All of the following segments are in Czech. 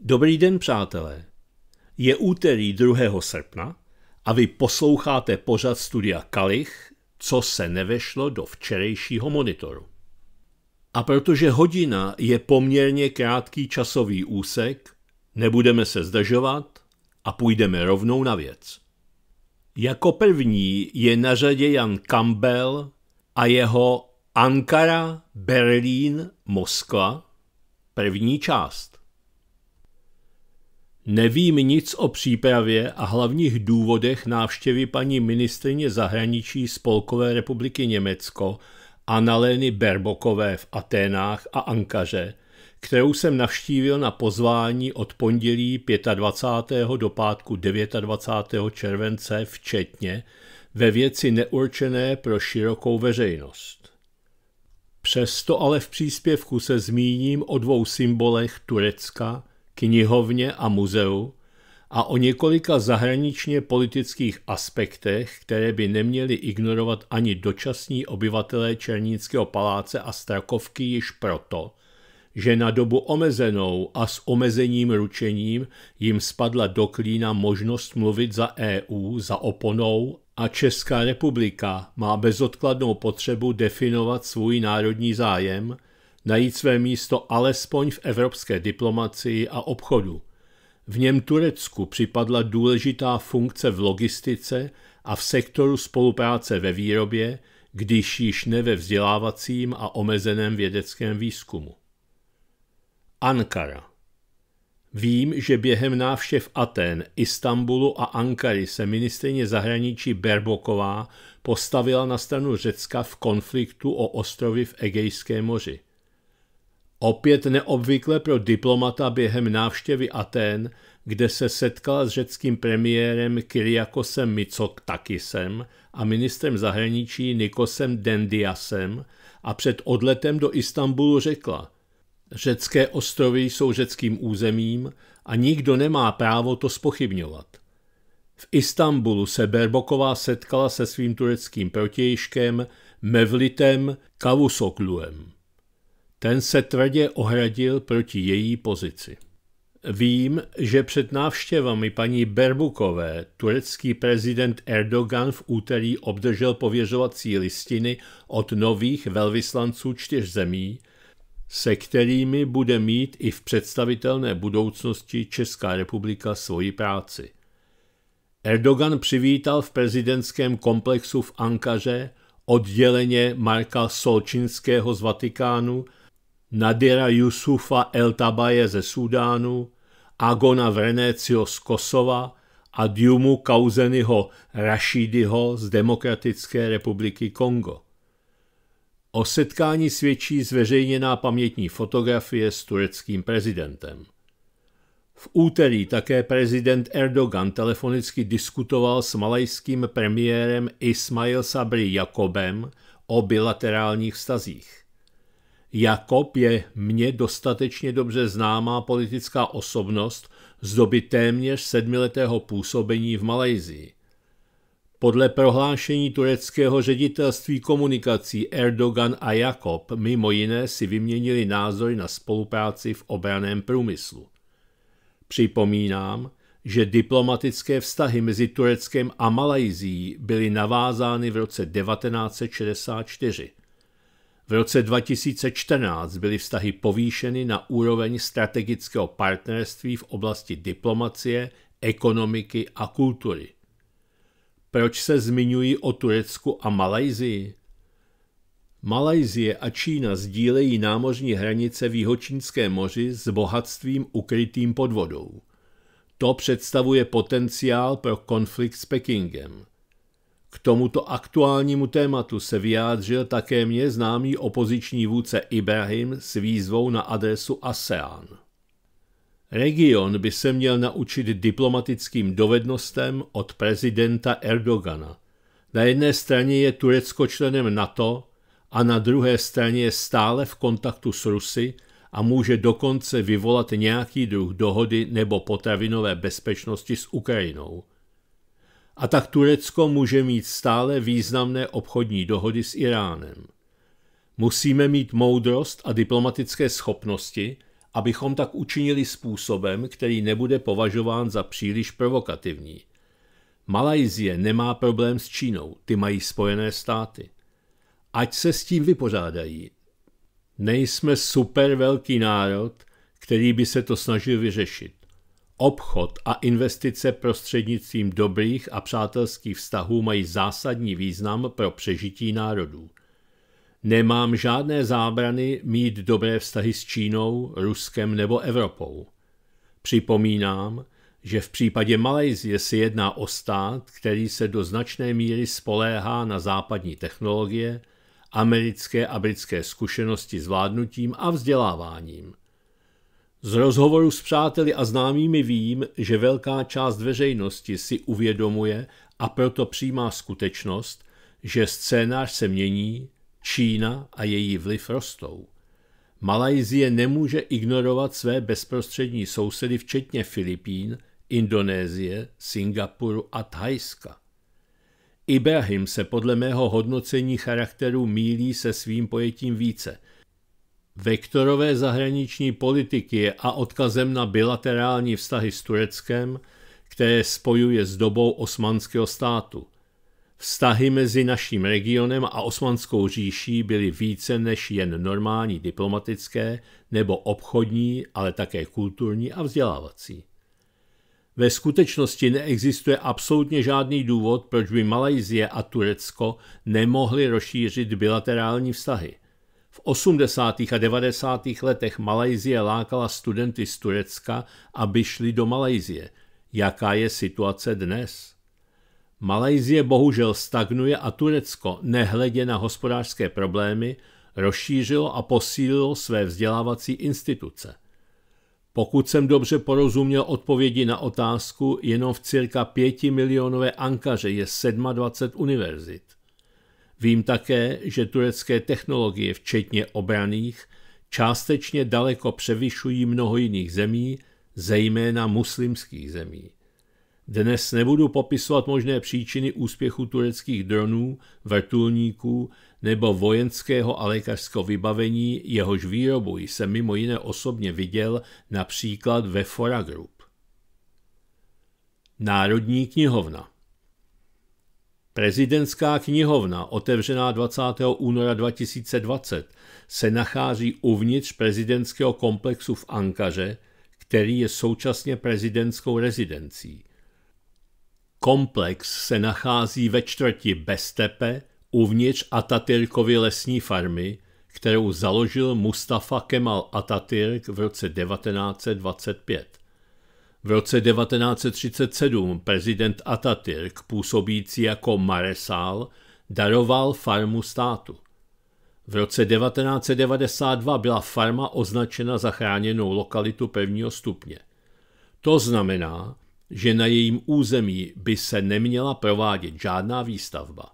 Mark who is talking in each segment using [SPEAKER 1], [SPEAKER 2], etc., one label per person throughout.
[SPEAKER 1] Dobrý den, přátelé. Je úterý 2. srpna a vy posloucháte pořad studia Kalich, co se nevešlo do včerejšího monitoru. A protože hodina je poměrně krátký časový úsek, nebudeme se zdržovat a půjdeme rovnou na věc. Jako první je na řadě Jan Campbell a jeho Ankara, Berlín, Moskva, první část. Nevím nic o přípravě a hlavních důvodech návštěvy paní ministrině zahraničí Spolkové republiky Německo Analény Berbokové v Aténách a Ankaře, kterou jsem navštívil na pozvání od pondělí 25. do pátku 29. července včetně ve věci neurčené pro širokou veřejnost. Přesto ale v příspěvku se zmíním o dvou symbolech Turecka – knihovně a muzeu a o několika zahraničně politických aspektech, které by neměli ignorovat ani dočasní obyvatelé Černického paláce a Strakovky již proto, že na dobu omezenou a s omezením ručením jim spadla do klína možnost mluvit za EU, za oponou a Česká republika má bezodkladnou potřebu definovat svůj národní zájem – najít své místo alespoň v evropské diplomacii a obchodu. V něm Turecku připadla důležitá funkce v logistice a v sektoru spolupráce ve výrobě, když již ne ve vzdělávacím a omezeném vědeckém výzkumu. Ankara Vím, že během návštěv Aten, Istanbulu a Ankary se ministrině zahraničí Berboková postavila na stranu Řecka v konfliktu o ostrovy v Egejském moři. Opět neobvykle pro diplomata během návštěvy Aten, kde se setkala s řeckým premiérem Kyriakosem Mitsotakisem a ministrem zahraničí Nikosem Dendiasem a před odletem do Istanbulu řekla Řecké ostrovy jsou řeckým územím a nikdo nemá právo to spochybňovat. V Istanbulu se Berboková setkala se svým tureckým protějškem Mevlitem Kavusokluem. Ten se tvrdě ohradil proti její pozici. Vím, že před návštěvami paní Berbukové turecký prezident Erdogan v úterý obdržel pověřovací listiny od nových velvyslanců čtyř zemí, se kterými bude mít i v představitelné budoucnosti Česká republika svoji práci. Erdogan přivítal v prezidentském komplexu v Ankaře odděleně Marka Solčinského z Vatikánu – Nadira Jusufa Eltabaje ze Súdánu, Agona Vrenecio z Kosova a Diumu Kauzenyho Rashidiho z Demokratické republiky Kongo. O setkání svědčí zveřejněná pamětní fotografie s tureckým prezidentem. V úterý také prezident Erdogan telefonicky diskutoval s malajským premiérem Ismail Sabri Jakobem o bilaterálních vztazích. Jakob je mně dostatečně dobře známá politická osobnost z doby téměř sedmiletého působení v Malajzii. Podle prohlášení tureckého ředitelství komunikací Erdogan a Jakob mimo jiné si vyměnili názory na spolupráci v obraném průmyslu. Připomínám, že diplomatické vztahy mezi Tureckem a Malajzií byly navázány v roce 1964. V roce 2014 byly vztahy povýšeny na úroveň strategického partnerství v oblasti diplomacie, ekonomiky a kultury. Proč se zmiňují o Turecku a Malajzii? Malajzie a Čína sdílejí námořní hranice v Jihočínské moři s bohatstvím ukrytým pod vodou. To představuje potenciál pro konflikt s Pekingem. K tomuto aktuálnímu tématu se vyjádřil také mě známý opoziční vůdce Ibrahim s výzvou na adresu ASEAN. Region by se měl naučit diplomatickým dovednostem od prezidenta Erdogana. Na jedné straně je Turecko členem NATO a na druhé straně je stále v kontaktu s Rusy a může dokonce vyvolat nějaký druh dohody nebo potravinové bezpečnosti s Ukrajinou – a tak Turecko může mít stále významné obchodní dohody s Iránem. Musíme mít moudrost a diplomatické schopnosti, abychom tak učinili způsobem, který nebude považován za příliš provokativní. Malajzie nemá problém s Čínou, ty mají spojené státy. Ať se s tím vypořádají. Nejsme super velký národ, který by se to snažil vyřešit. Obchod a investice prostřednictvím dobrých a přátelských vztahů mají zásadní význam pro přežití národů. Nemám žádné zábrany mít dobré vztahy s Čínou, Ruskem nebo Evropou. Připomínám, že v případě Malajzie se jedná o stát, který se do značné míry spoléhá na západní technologie, americké a britské zkušenosti s vládnutím a vzděláváním – z rozhovoru s přáteli a známými vím, že velká část veřejnosti si uvědomuje a proto přijímá skutečnost, že scénář se mění, Čína a její vliv rostou. Malajzie nemůže ignorovat své bezprostřední sousedy, včetně Filipín, Indonésie, Singapuru a Thajska. Ibrahim se podle mého hodnocení charakteru mílí se svým pojetím více – vektorové zahraniční politiky je a odkazem na bilaterální vztahy s Tureckem, které spojuje s dobou osmanského státu. Vztahy mezi naším regionem a osmanskou říší byly více než jen normální diplomatické nebo obchodní, ale také kulturní a vzdělávací. Ve skutečnosti neexistuje absolutně žádný důvod, proč by Malajzie a Turecko nemohly rozšířit bilaterální vztahy – v 80. a 90. letech Malajzie lákala studenty z Turecka, aby šli do Malajzie. Jaká je situace dnes? Malajzie bohužel stagnuje a Turecko, nehledě na hospodářské problémy, rozšířilo a posílilo své vzdělávací instituce. Pokud jsem dobře porozuměl odpovědi na otázku, jenom v cirka 5 milionové Ankaře je 27 univerzit. Vím také, že turecké technologie, včetně obraných, částečně daleko převyšují mnoho jiných zemí, zejména muslimských zemí. Dnes nebudu popisovat možné příčiny úspěchu tureckých dronů, vrtulníků nebo vojenského a lékařského vybavení, jehož výrobu jsem mimo jiné osobně viděl například ve Fora Group. Národní knihovna Prezidentská knihovna, otevřená 20. února 2020, se nachází uvnitř prezidentského komplexu v Ankaře, který je současně prezidentskou rezidencí. Komplex se nachází ve čtvrti Bestepe, uvnitř Atatürkovy lesní farmy, kterou založil Mustafa Kemal Atatürk v roce 1925. V roce 1937 prezident Atatürk, působící jako Maresál, daroval farmu státu. V roce 1992 byla farma označena za chráněnou lokalitu prvního stupně. To znamená, že na jejím území by se neměla provádět žádná výstavba.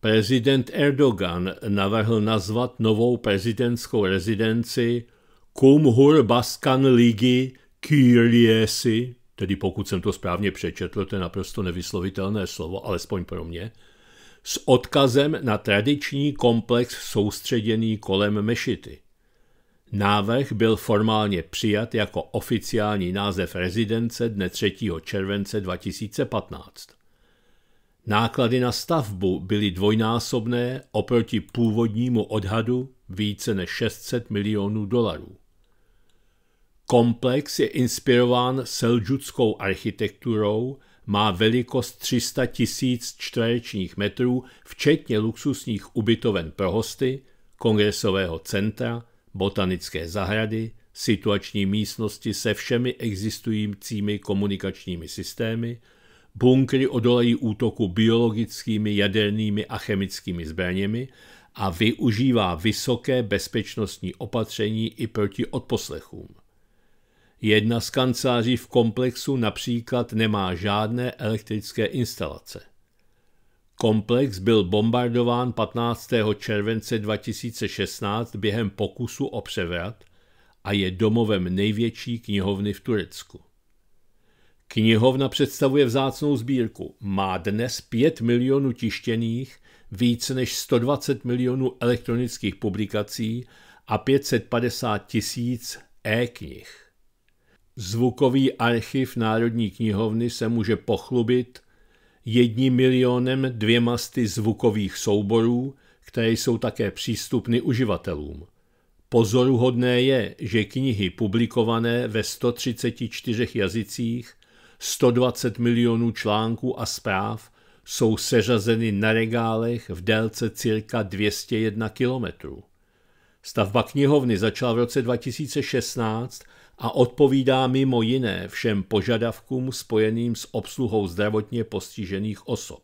[SPEAKER 1] Prezident Erdogan navrhl nazvat novou prezidentskou rezidenci Kumhur Baskan Ligi Kyriesi, tedy pokud jsem to správně přečetl, to je naprosto nevyslovitelné slovo, alespoň pro mě, s odkazem na tradiční komplex soustředěný kolem mešity. Návrh byl formálně přijat jako oficiální název rezidence dne 3. července 2015. Náklady na stavbu byly dvojnásobné oproti původnímu odhadu více než 600 milionů dolarů. Komplex je inspirován selžudskou architekturou, má velikost 300 tisíc čtverečních metrů, včetně luxusních ubytoven pro hosty, kongresového centra, botanické zahrady, situační místnosti se všemi existujícími komunikačními systémy, bunkry odolají útoku biologickými, jadernými a chemickými zbraněmi a využívá vysoké bezpečnostní opatření i proti odposlechům. Jedna z kanceláří v komplexu například nemá žádné elektrické instalace. Komplex byl bombardován 15. července 2016 během pokusu o převrat a je domovem největší knihovny v Turecku. Knihovna představuje vzácnou sbírku. Má dnes 5 milionů tištěných, více než 120 milionů elektronických publikací a 550 tisíc e-knih. Zvukový archiv Národní knihovny se může pochlubit jedním milionem dvěma zvukových souborů, které jsou také přístupny uživatelům. Pozoruhodné je, že knihy publikované ve 134 jazycích, 120 milionů článků a zpráv jsou seřazeny na regálech v délce cirka 201 kilometrů. Stavba knihovny začala v roce 2016 a odpovídá mimo jiné všem požadavkům spojeným s obsluhou zdravotně postižených osob.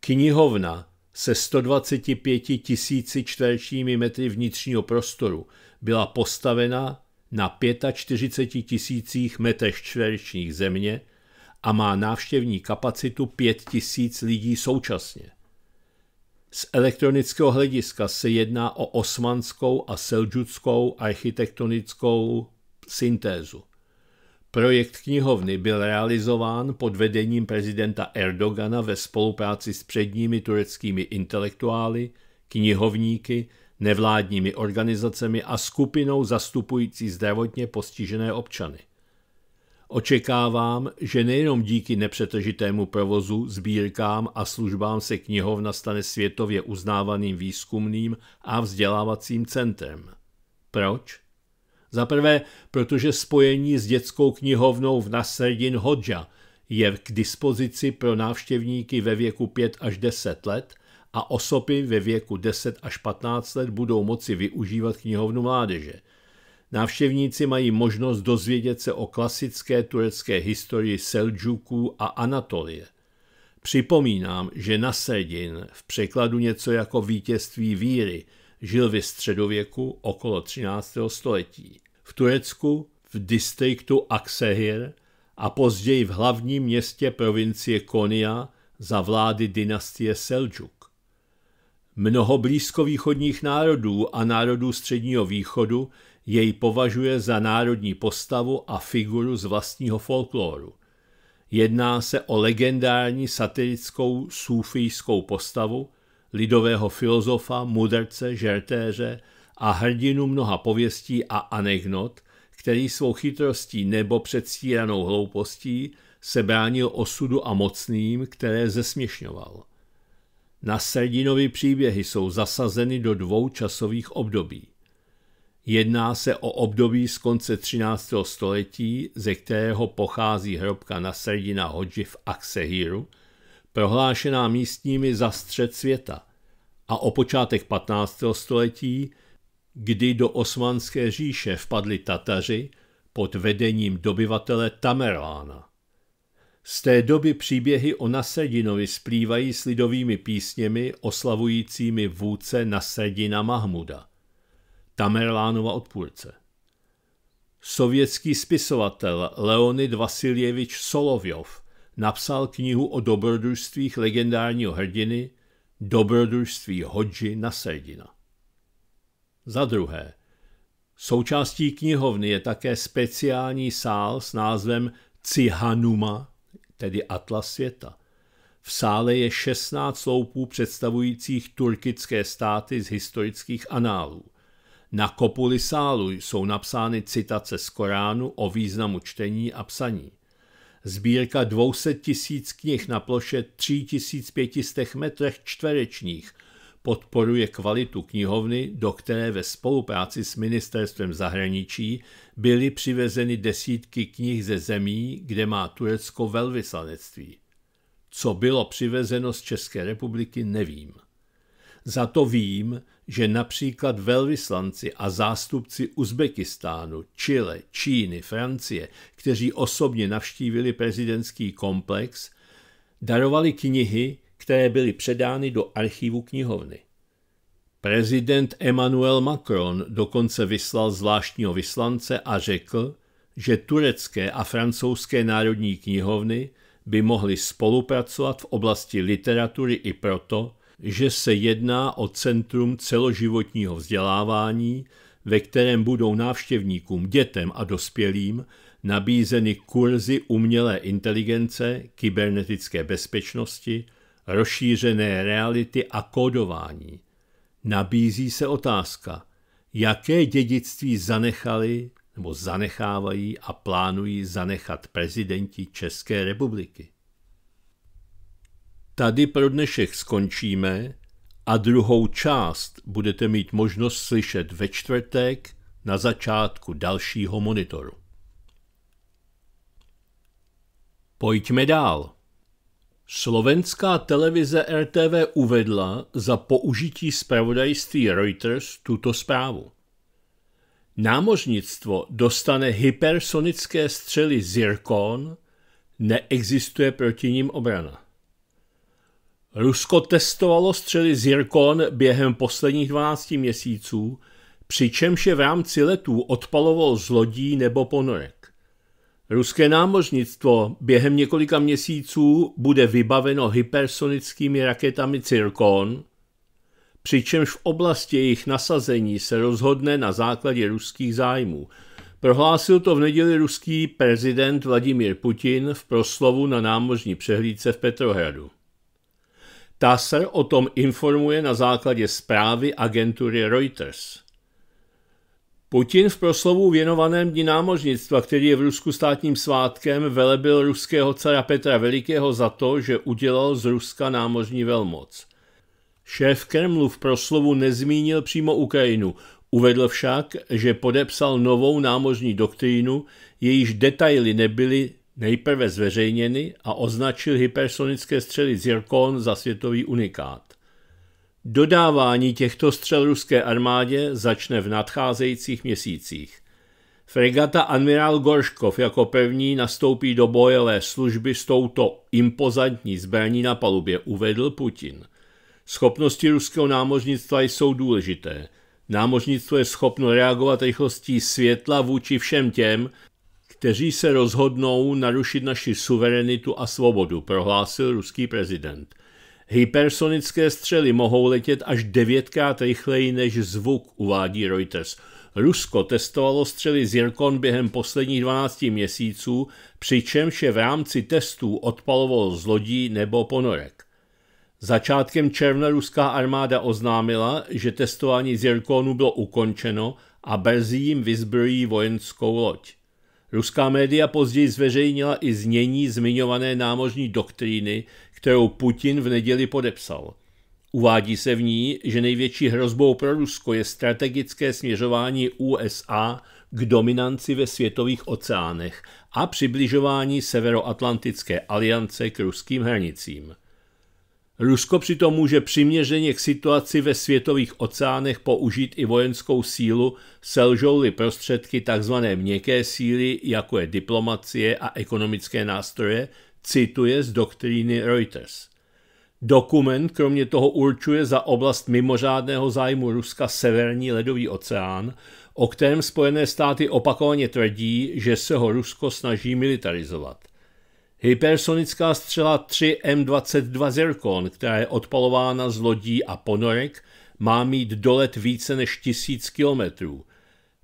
[SPEAKER 1] Knihovna se 125 tisíci čtverečními metry vnitřního prostoru byla postavena na 45 tisících metrech čtverečních země a má návštěvní kapacitu 5 tisíc lidí současně. Z elektronického hlediska se jedná o osmanskou a selžudskou architektonickou syntézu. Projekt knihovny byl realizován pod vedením prezidenta Erdogana ve spolupráci s předními tureckými intelektuály, knihovníky, nevládními organizacemi a skupinou zastupující zdravotně postižené občany. Očekávám, že nejenom díky nepřetržitému provozu, sbírkám a službám se knihovna stane světově uznávaným výzkumným a vzdělávacím centrem. Proč? Za prvé, protože spojení s dětskou knihovnou v Nasredin Hodža je k dispozici pro návštěvníky ve věku 5 až 10 let a osoby ve věku 10 až 15 let budou moci využívat knihovnu mládeže. Návštěvníci mají možnost dozvědět se o klasické turecké historii Seldžuků a Anatolie. Připomínám, že Nasredin, v překladu něco jako vítězství víry žil ve středověku okolo 13. století v Turecku v distriktu Aksehir a později v hlavním městě provincie Konia za vlády dynastie Seljuk. Mnoho blízkovýchodních národů a národů středního východu jej považuje za národní postavu a figuru z vlastního folklóru. Jedná se o legendární satirickou sufijskou postavu, lidového filozofa, mudrce, žertéře, a hrdinu mnoha pověstí a anegnot, který svou chytrostí nebo předstíranou hloupostí se bránil osudu a mocným, které zesměšňoval. Na Srdinovi příběhy jsou zasazeny do dvou časových období. Jedná se o období z konce 13. století, ze kterého pochází hrobka na Srdina Hodži v Aksehiru, prohlášená místními za střed světa, a o počátek 15. století, kdy do osmanské říše vpadli Tataři pod vedením dobyvatele Tamerlána. Z té doby příběhy o Nasredinovi splývají s lidovými písněmi oslavujícími vůdce Nasredina Mahmuda, Tamerlánova odpůrce. Sovětský spisovatel Leonid Vasiljevič Solovjov napsal knihu o dobrodružstvích legendárního hrdiny Dobrodružství Hodži Nasredina. Za druhé, součástí knihovny je také speciální sál s názvem Cihanuma, tedy Atlas světa. V sále je 16 sloupů představujících turkické státy z historických análů. Na kopuli sálu jsou napsány citace z Koránu o významu čtení a psaní. Sbírka 200 tisíc knih na ploše 3500 metrech čtverečních – podporuje kvalitu knihovny, do které ve spolupráci s ministerstvem zahraničí byly přivezeny desítky knih ze zemí, kde má Turecko velvyslanectví. Co bylo přivezeno z České republiky, nevím. Za to vím, že například velvyslanci a zástupci Uzbekistánu, Chile, Číny, Francie, kteří osobně navštívili prezidentský komplex, darovali knihy, které byly předány do archivu knihovny. Prezident Emmanuel Macron dokonce vyslal zvláštního vyslance a řekl, že turecké a francouzské národní knihovny by mohly spolupracovat v oblasti literatury i proto, že se jedná o centrum celoživotního vzdělávání, ve kterém budou návštěvníkům, dětem a dospělým nabízeny kurzy umělé inteligence, kybernetické bezpečnosti, rozšířené reality a kódování. Nabízí se otázka, jaké dědictví zanechali nebo zanechávají a plánují zanechat prezidenti České republiky. Tady pro dnešek skončíme a druhou část budete mít možnost slyšet ve čtvrtek na začátku dalšího monitoru. Pojďme dál. Slovenská televize RTV uvedla za použití zpravodajství Reuters tuto zprávu. Námořnictvo dostane hypersonické střely Zirkon, neexistuje proti ním obrana. Rusko testovalo střely Zirkon během posledních 12 měsíců, přičemž je v rámci letů odpaloval z lodí nebo ponorek. Ruské námořnictvo během několika měsíců bude vybaveno hypersonickými raketami Cirkon, přičemž v oblasti jejich nasazení se rozhodne na základě ruských zájmů. Prohlásil to v neděli ruský prezident Vladimír Putin v proslovu na námořní přehlídce v Petrohradu. TASR o tom informuje na základě zprávy agentury Reuters. Putin v proslovu věnovaném Dní námořnictva, který je v Rusku státním svátkem, velebil ruského cara Petra Velikého za to, že udělal z Ruska námořní velmoc. Šéf Kremlu v proslovu nezmínil přímo Ukrajinu, uvedl však, že podepsal novou námořní doktrínu, jejíž detaily nebyly nejprve zveřejněny a označil hypersonické střely Zirkon za světový unikát. Dodávání těchto střel ruské armádě začne v nadcházejících měsících. Fregata Admirál Gorškov jako první nastoupí do bojové služby s touto impozantní zbraní na palubě, uvedl Putin. Schopnosti ruského námořnictva jsou důležité. Námořnictvo je schopno reagovat rychlostí světla vůči všem těm, kteří se rozhodnou narušit naši suverenitu a svobodu, prohlásil ruský prezident – Hypersonické střely mohou letět až devětkrát rychleji než zvuk, uvádí Reuters. Rusko testovalo střely Zirkon během posledních 12 měsíců, přičemž je v rámci testů odpalovalo z lodí nebo ponorek. Začátkem června ruská armáda oznámila, že testování Zirkonu bylo ukončeno a brzy jim vyzbrojí vojenskou loď. Ruská média později zveřejnila i znění zmiňované námořní doktríny, kterou Putin v neděli podepsal. Uvádí se v ní, že největší hrozbou pro Rusko je strategické směřování USA k dominanci ve světových oceánech a přibližování Severoatlantické aliance k ruským hranicím. Rusko přitom může přiměřeně k situaci ve světových oceánech použít i vojenskou sílu, selžou prostředky tzv. měkké síly, jako je diplomacie a ekonomické nástroje, cituje z doktríny Reuters. Dokument kromě toho určuje za oblast mimořádného zájmu Ruska severní ledový oceán, o kterém Spojené státy opakovaně tvrdí, že se ho Rusko snaží militarizovat. Hypersonická střela 3 M22 Zircon, která je odpalována z lodí a ponorek, má mít dolet více než tisíc kilometrů.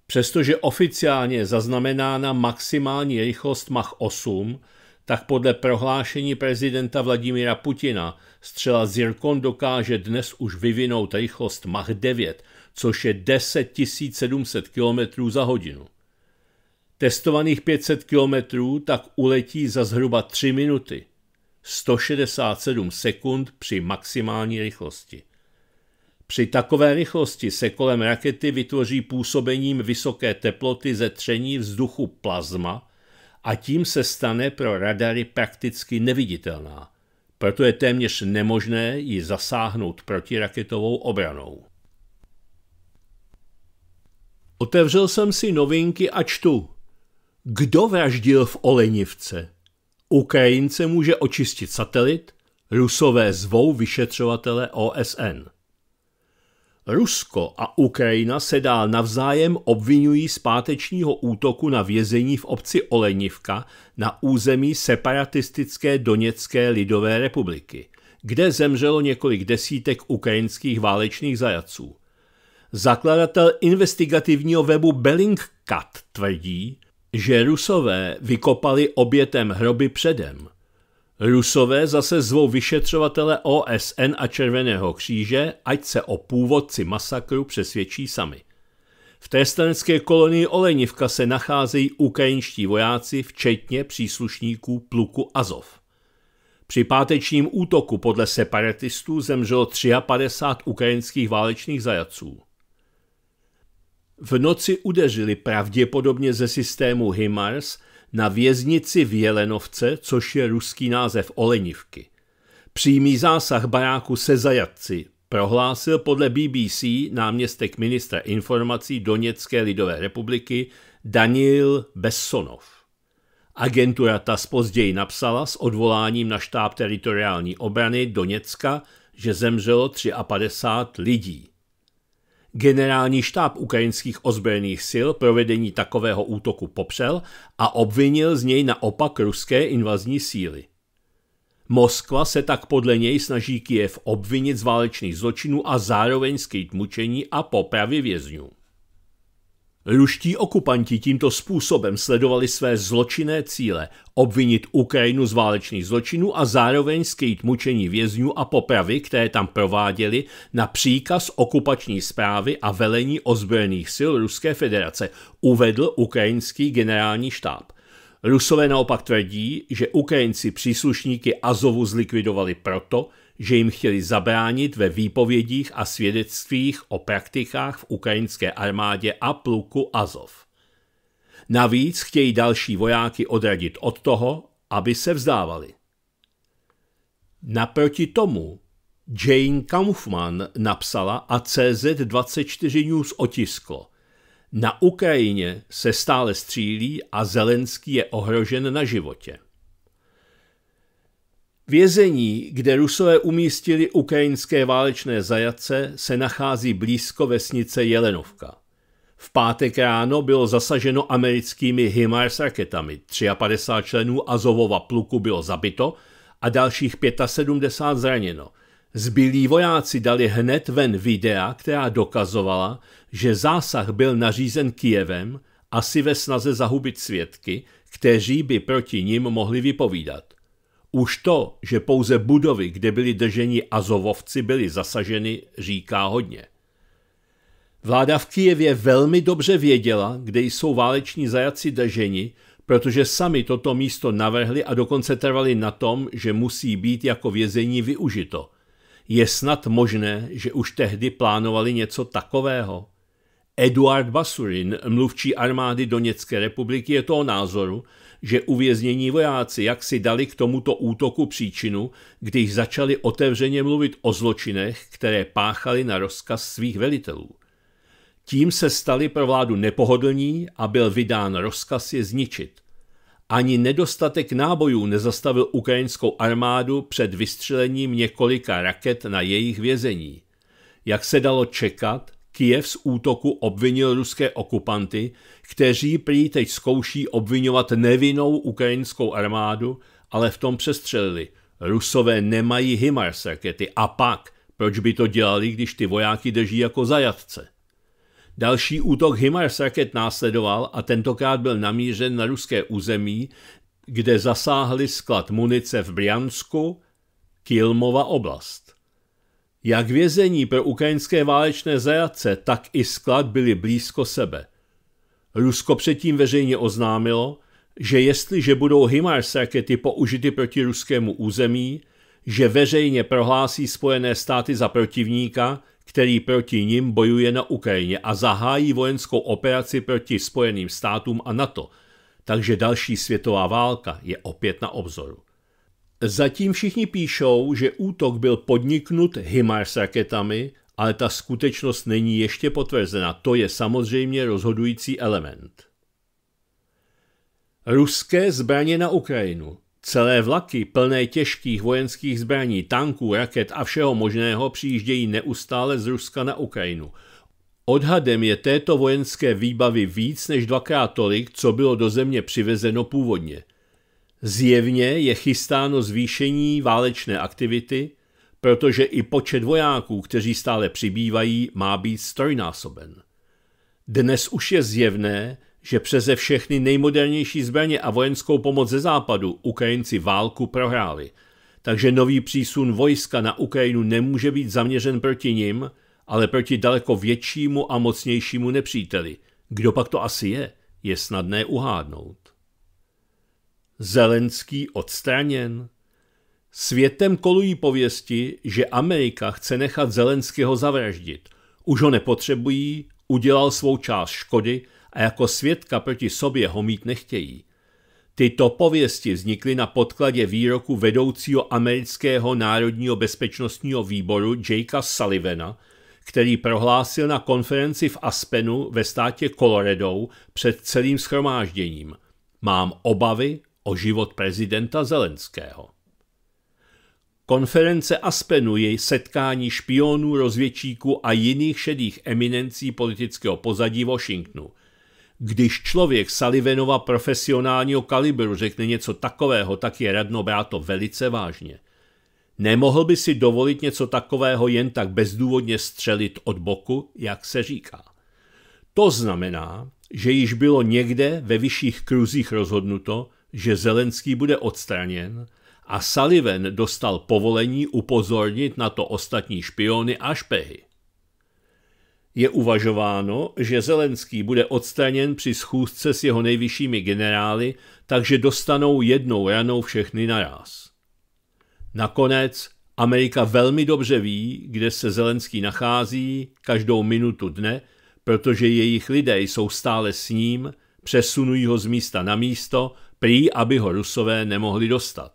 [SPEAKER 1] Přestože oficiálně zaznamenána maximální rychlost Mach 8, tak podle prohlášení prezidenta Vladimira Putina střela Zirkon dokáže dnes už vyvinout rychlost Mach 9, což je 10 700 km za hodinu. Testovaných 500 km tak uletí za zhruba 3 minuty, 167 sekund při maximální rychlosti. Při takové rychlosti se kolem rakety vytvoří působením vysoké teploty ze tření vzduchu plazma, a tím se stane pro radary prakticky neviditelná. Proto je téměř nemožné ji zasáhnout protiraketovou obranou. Otevřel jsem si novinky a čtu. Kdo vraždil v Olenivce? Ukrajince může očistit satelit, Rusové zvou vyšetřovatele OSN. Rusko a Ukrajina se dál navzájem obvinují z pátečního útoku na vězení v obci Olenivka na území separatistické Doněcké lidové republiky, kde zemřelo několik desítek ukrajinských válečných zajaců. Zakladatel investigativního webu Bellingcat tvrdí, že Rusové vykopali obětem hroby předem Rusové zase zvou vyšetřovatele OSN a Červeného kříže, ať se o původci masakru přesvědčí sami. V trestanecké kolonii Olenivka se nacházejí ukrajinští vojáci, včetně příslušníků pluku Azov. Při pátečním útoku podle separatistů zemřelo 53 ukrajinských válečných zajaců. V noci udeřili pravděpodobně ze systému HIMARS – na věznici v Jelenovce, což je ruský název Olenivky. Přímý zásah baráku se zajatci prohlásil podle BBC náměstek ministra informací Doněcké lidové republiky Daniel Bessonov. Agentura ta později napsala s odvoláním na štáb teritoriální obrany Doněcka, že zemřelo 53 lidí. Generální štáb ukrajinských ozbrojených sil provedení takového útoku popřel a obvinil z něj naopak ruské invazní síly. Moskva se tak podle něj snaží Kiev obvinit z válečných zločinů a zároveň skýt mučení a popravy vězňů. Ruští okupanti tímto způsobem sledovali své zločinné cíle, obvinit Ukrajinu z válečných zločinů a zároveň skrýt mučení vězňů a popravy, které tam prováděli na příkaz okupační zprávy a velení ozbrojených sil Ruské federace, uvedl ukrajinský generální štáb. Rusové naopak tvrdí, že Ukrajinci příslušníky Azovu zlikvidovali proto, že jim chtěli zabránit ve výpovědích a svědectvích o praktikách v ukrajinské armádě a pluku Azov. Navíc chtějí další vojáky odradit od toho, aby se vzdávali. Naproti tomu Jane Kaufman napsala a CZ24 News otisklo. Na Ukrajině se stále střílí a Zelenský je ohrožen na životě. Vězení, kde Rusové umístili ukrajinské válečné zajatce, se nachází blízko vesnice Jelenovka. V pátek ráno bylo zasaženo americkými HIMARS raketami, 53 členů Azovova pluku bylo zabito a dalších 75 zraněno. Zbylí vojáci dali hned ven videa, která dokazovala, že zásah byl nařízen Kijevem asi ve snaze zahubit svědky, kteří by proti ním mohli vypovídat. Už to, že pouze budovy, kde byli drženi azovovci, byly zasaženy, říká hodně. Vláda v Kijevě velmi dobře věděla, kde jsou váleční zajaci drženi, protože sami toto místo navrhli a dokonce trvali na tom, že musí být jako vězení využito. Je snad možné, že už tehdy plánovali něco takového? Eduard Basurin, mluvčí armády Doněcké republiky, je toho názoru, že uvěznění vojáci jak si dali k tomuto útoku příčinu, když začali otevřeně mluvit o zločinech, které páchali na rozkaz svých velitelů. Tím se stali pro vládu nepohodlní a byl vydán rozkaz je zničit. Ani nedostatek nábojů nezastavil ukrajinskou armádu před vystřelením několika raket na jejich vězení. Jak se dalo čekat, Kiev z útoku obvinil ruské okupanty, kteří prý teď zkouší obvinovat nevinnou ukrajinskou armádu, ale v tom přestřelili. Rusové nemají HIMARS rakety a pak, proč by to dělali, když ty vojáky drží jako zajatce? Další útok HIMARS raket následoval a tentokrát byl namířen na ruské území, kde zasáhli sklad munice v Briansku, Kilmova oblast. Jak vězení pro ukrajinské válečné zajatce, tak i sklad byly blízko sebe. Rusko předtím veřejně oznámilo, že jestliže budou HIMARS rakety použity proti ruskému území, že veřejně prohlásí Spojené státy za protivníka, který proti nim bojuje na Ukrajině a zahájí vojenskou operaci proti Spojeným státům a NATO, takže další světová válka je opět na obzoru. Zatím všichni píšou, že útok byl podniknut Himars raketami, ale ta skutečnost není ještě potvrzena. To je samozřejmě rozhodující element. Ruské zbraně na Ukrajinu. Celé vlaky plné těžkých vojenských zbraní, tanků, raket a všeho možného přijíždějí neustále z Ruska na Ukrajinu. Odhadem je této vojenské výbavy víc než dvakrát tolik, co bylo do země přivezeno původně. Zjevně je chystáno zvýšení válečné aktivity, protože i počet vojáků, kteří stále přibývají, má být strojnásoben. Dnes už je zjevné, že přeze všechny nejmodernější zbraně a vojenskou pomoc ze západu Ukrajinci válku prohráli, takže nový přísun vojska na Ukrajinu nemůže být zaměřen proti nim, ale proti daleko většímu a mocnějšímu nepříteli. Kdo pak to asi je, je snadné uhádnout. Zelenský odstraněn? Světem kolují pověsti, že Amerika chce nechat Zelenského zavraždit. Už ho nepotřebují, udělal svou část škody a jako svědka proti sobě ho mít nechtějí. Tyto pověsti vznikly na podkladě výroku vedoucího amerického národního bezpečnostního výboru Jakea Sullivana, který prohlásil na konferenci v Aspenu ve státě Colorado před celým schromážděním. Mám obavy o život prezidenta Zelenského. Konference Aspenu je setkání špionů, rozvědčíků a jiných šedých eminencí politického pozadí Washingtonu. Když člověk Salivenova profesionálního kalibru řekne něco takového, tak je radno brát to velice vážně. Nemohl by si dovolit něco takového jen tak bezdůvodně střelit od boku, jak se říká. To znamená, že již bylo někde ve vyšších kruzích rozhodnuto, že Zelenský bude odstraněn a Sullivan dostal povolení upozornit na to ostatní špiony a špehy. Je uvažováno, že Zelenský bude odstraněn při schůzce s jeho nejvyššími generály, takže dostanou jednou ranou všechny naraz. Nakonec Amerika velmi dobře ví, kde se Zelenský nachází každou minutu dne, protože jejich lidé jsou stále s ním, přesunují ho z místa na místo, prý aby ho rusové nemohli dostat.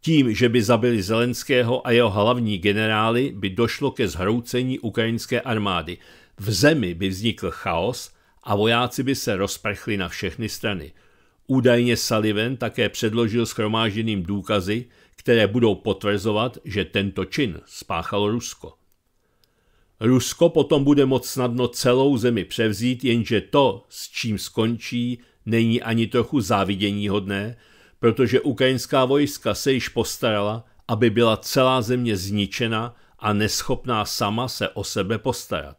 [SPEAKER 1] Tím, že by zabili Zelenského a jeho hlavní generály, by došlo ke zhroucení ukrajinské armády. V zemi by vznikl chaos a vojáci by se rozprchli na všechny strany. Údajně Sullivan také předložil schromážděným důkazy, které budou potvrzovat, že tento čin spáchalo Rusko. Rusko potom bude moc snadno celou zemi převzít, jenže to, s čím skončí, není ani trochu záviděníhodné, protože ukrajinská vojska se již postarala, aby byla celá země zničena a neschopná sama se o sebe postarat.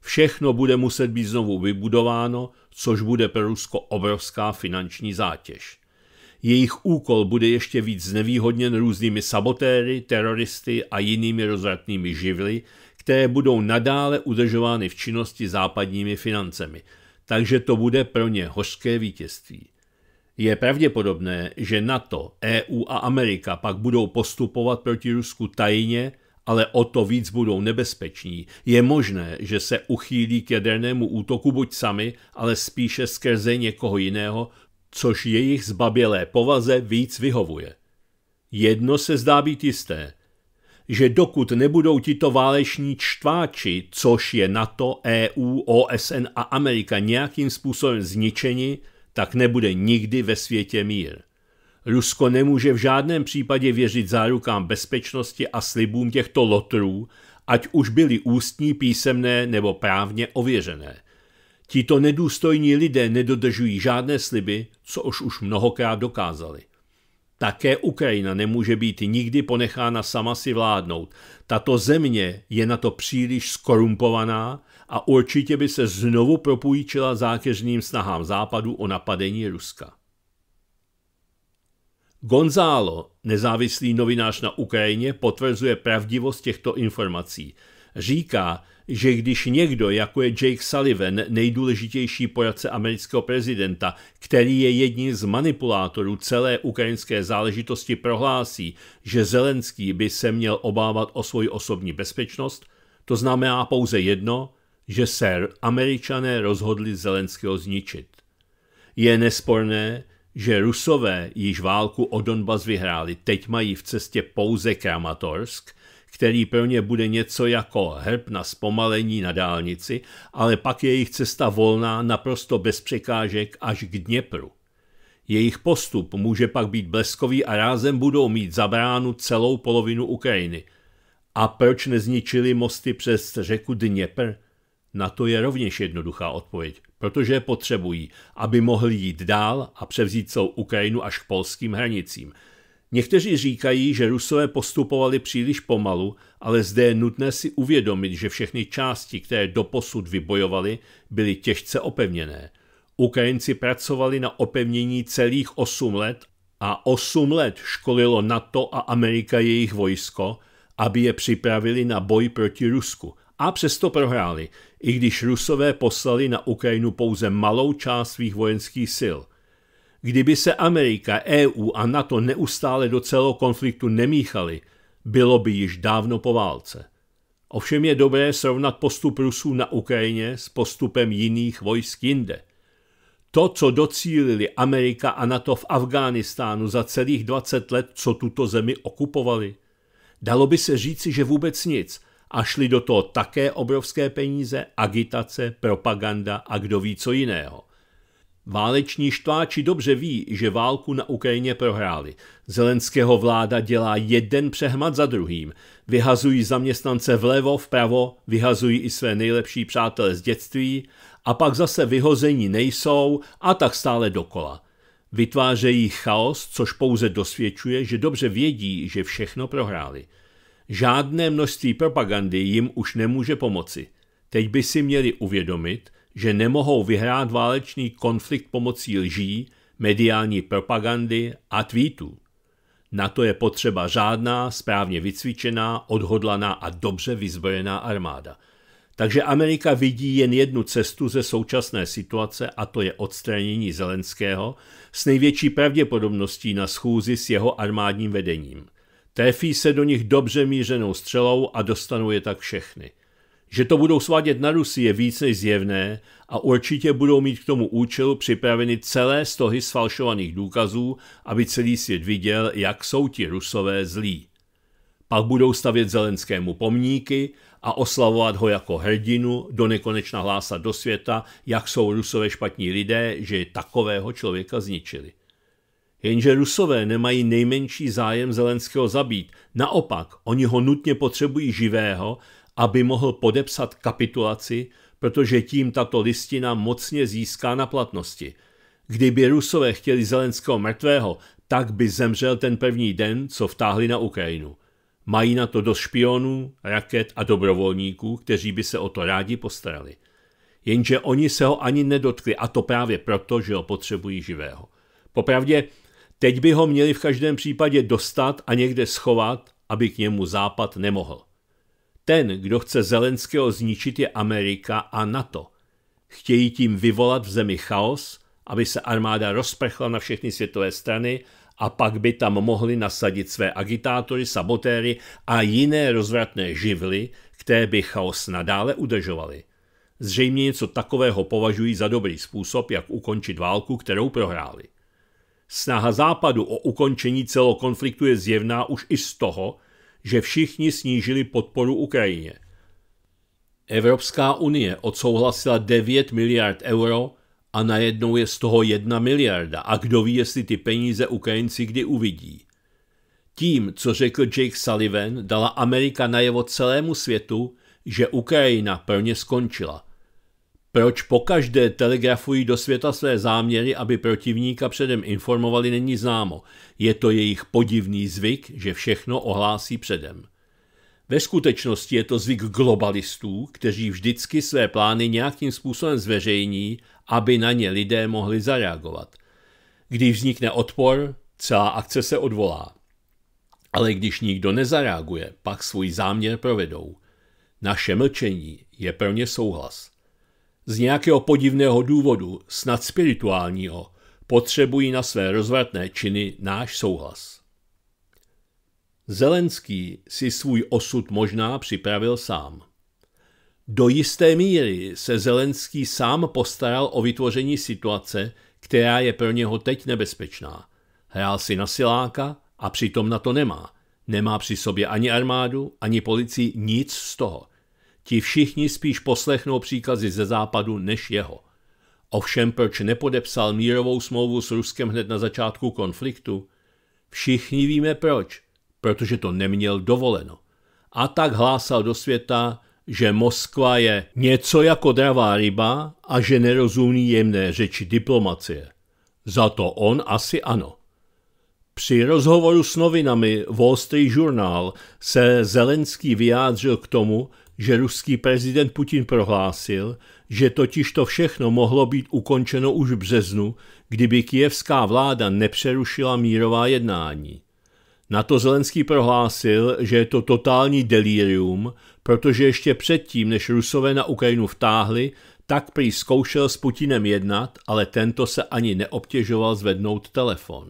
[SPEAKER 1] Všechno bude muset být znovu vybudováno, což bude pro Rusko obrovská finanční zátěž. Jejich úkol bude ještě víc znevýhodněn různými sabotéry, teroristy a jinými rozvratnými živly, které budou nadále udržovány v činnosti západními financemi – takže to bude pro ně hořké vítězství. Je pravděpodobné, že NATO, EU a Amerika pak budou postupovat proti Rusku tajně, ale o to víc budou nebezpeční. Je možné, že se uchýlí k jadernému útoku buď sami, ale spíše skrze někoho jiného, což jejich zbabělé povaze víc vyhovuje. Jedno se zdá být jisté že dokud nebudou tito váleční čtváči, což je NATO, EU, OSN a Amerika nějakým způsobem zničeni, tak nebude nikdy ve světě mír. Rusko nemůže v žádném případě věřit zárukám bezpečnosti a slibům těchto lotrů, ať už byly ústní, písemné nebo právně ověřené. Tito nedůstojní lidé nedodržují žádné sliby, co už už mnohokrát dokázali. Také Ukrajina nemůže být nikdy ponechána sama si vládnout. Tato země je na to příliš skorumpovaná a určitě by se znovu propůjčila zákeřným snahám Západu o napadení Ruska. Gonzálo, nezávislý novinář na Ukrajině, potvrzuje pravdivost těchto informací. Říká, že když někdo, jako je Jake Sullivan, nejdůležitější poradce amerického prezidenta, který je jedním z manipulátorů celé ukrajinské záležitosti, prohlásí, že Zelenský by se měl obávat o svoji osobní bezpečnost, to znamená pouze jedno, že se američané rozhodli Zelenského zničit. Je nesporné, že Rusové již válku o Donbas vyhráli, teď mají v cestě pouze Kramatorsk který pro ně bude něco jako herb na zpomalení na dálnici, ale pak je jejich cesta volná naprosto bez překážek až k Dněpru. Jejich postup může pak být bleskový a rázem budou mít zabránu celou polovinu Ukrajiny. A proč nezničili mosty přes řeku Dněpr? Na to je rovněž jednoduchá odpověď, protože potřebují, aby mohli jít dál a převzít celou Ukrajinu až k polským hranicím – Někteří říkají, že Rusové postupovali příliš pomalu, ale zde je nutné si uvědomit, že všechny části, které doposud vybojovali, byly těžce opevněné. Ukrajinci pracovali na opevnění celých 8 let a 8 let školilo NATO a Amerika jejich vojsko, aby je připravili na boj proti Rusku. A přesto prohráli, i když Rusové poslali na Ukrajinu pouze malou část svých vojenských sil – Kdyby se Amerika, EU a NATO neustále do celého konfliktu nemíchali, bylo by již dávno po válce. Ovšem je dobré srovnat postup Rusů na Ukrajině s postupem jiných vojsk jinde. To, co docílili Amerika a NATO v Afghánistánu za celých 20 let, co tuto zemi okupovali, dalo by se říci, že vůbec nic a šli do toho také obrovské peníze, agitace, propaganda a kdo ví co jiného. Váleční štváči dobře ví, že válku na Ukrajině prohráli. Zelenského vláda dělá jeden přehmat za druhým. Vyhazují zaměstnance vlevo, vpravo, vyhazují i své nejlepší přátelé z dětství a pak zase vyhození nejsou a tak stále dokola. Vytvářejí chaos, což pouze dosvědčuje, že dobře vědí, že všechno prohráli. Žádné množství propagandy jim už nemůže pomoci. Teď by si měli uvědomit, že nemohou vyhrát válečný konflikt pomocí lží, mediální propagandy a tweetů. Na to je potřeba řádná, správně vycvičená, odhodlaná a dobře vyzbrojená armáda. Takže Amerika vidí jen jednu cestu ze současné situace a to je odstranění Zelenského s největší pravděpodobností na schůzi s jeho armádním vedením. Trefí se do nich dobře mířenou střelou a dostanou je tak všechny. Že to budou svádět na Rusy je víc než zjevné a určitě budou mít k tomu účelu připraveny celé stohy sfalšovaných důkazů, aby celý svět viděl, jak jsou ti Rusové zlí. Pak budou stavět Zelenskému pomníky a oslavovat ho jako hrdinu, do nekonečna hlásat do světa, jak jsou Rusové špatní lidé, že takového člověka zničili. Jenže Rusové nemají nejmenší zájem Zelenského zabít. Naopak, oni ho nutně potřebují živého, aby mohl podepsat kapitulaci, protože tím tato listina mocně získá na platnosti. Kdyby Rusové chtěli Zelenského mrtvého, tak by zemřel ten první den, co vtáhli na Ukrajinu. Mají na to dost špionů, raket a dobrovolníků, kteří by se o to rádi postarali. Jenže oni se ho ani nedotkli a to právě proto, že ho potřebují živého. Popravdě, teď by ho měli v každém případě dostat a někde schovat, aby k němu Západ nemohl. Ten, kdo chce Zelenského zničit, je Amerika a NATO. Chtějí tím vyvolat v zemi chaos, aby se armáda rozprchla na všechny světové strany a pak by tam mohli nasadit své agitátory, sabotéry a jiné rozvratné živly, které by chaos nadále udržovaly. Zřejmě něco takového považují za dobrý způsob, jak ukončit válku, kterou prohráli. Snaha Západu o ukončení celého konfliktu je zjevná už i z toho, že všichni snížili podporu Ukrajině. Evropská unie odsouhlasila 9 miliard euro a najednou je z toho 1 miliarda a kdo ví, jestli ty peníze Ukrajinci kdy uvidí. Tím, co řekl Jake Sullivan, dala Amerika najevo celému světu, že Ukrajina pro ně skončila – proč pokaždé telegrafují do světa své záměry, aby protivníka předem informovali, není známo. Je to jejich podivný zvyk, že všechno ohlásí předem. Ve skutečnosti je to zvyk globalistů, kteří vždycky své plány nějakým způsobem zveřejní, aby na ně lidé mohli zareagovat. Když vznikne odpor, celá akce se odvolá. Ale když nikdo nezareaguje, pak svůj záměr provedou. Naše mlčení je pro ně souhlas. Z nějakého podivného důvodu, snad spirituálního, potřebují na své rozvratné činy náš souhlas. Zelenský si svůj osud možná připravil sám. Do jisté míry se Zelenský sám postaral o vytvoření situace, která je pro něho teď nebezpečná. Hrál si na siláka a přitom na to nemá. Nemá při sobě ani armádu, ani policii, nic z toho – Ti všichni spíš poslechnou příkazy ze západu než jeho. Ovšem, proč nepodepsal mírovou smlouvu s Ruskem hned na začátku konfliktu? Všichni víme proč. Protože to neměl dovoleno. A tak hlásal do světa, že Moskva je něco jako dravá ryba a že nerozumí jemné řeči diplomacie. Za to on asi ano. Při rozhovoru s novinami Wall Street Journal se Zelenský vyjádřil k tomu, že ruský prezident Putin prohlásil, že totiž to všechno mohlo být ukončeno už v březnu, kdyby kijevská vláda nepřerušila mírová jednání. Na to Zelenský prohlásil, že je to totální delirium, protože ještě předtím, než Rusové na Ukrajinu vtáhli, tak prý zkoušel s Putinem jednat, ale tento se ani neobtěžoval zvednout telefon.